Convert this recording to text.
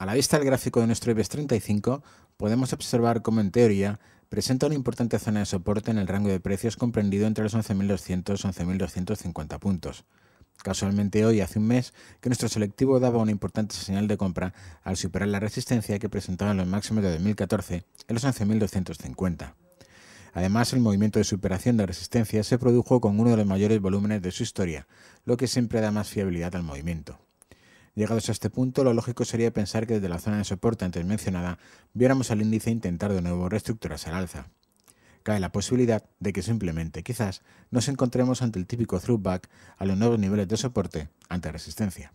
A la vista del gráfico de nuestro IBEX 35, podemos observar cómo en teoría presenta una importante zona de soporte en el rango de precios comprendido entre los 11.200 y 11.250 puntos. Casualmente hoy, hace un mes, que nuestro selectivo daba una importante señal de compra al superar la resistencia que presentaba en los máximos de 2014 en los 11.250. Además, el movimiento de superación de resistencia se produjo con uno de los mayores volúmenes de su historia, lo que siempre da más fiabilidad al movimiento. Llegados a este punto, lo lógico sería pensar que desde la zona de soporte antes mencionada viéramos al índice intentar de nuevo reestructurarse al alza. Cae la posibilidad de que simplemente, quizás, nos encontremos ante el típico throwback a los nuevos niveles de soporte ante resistencia.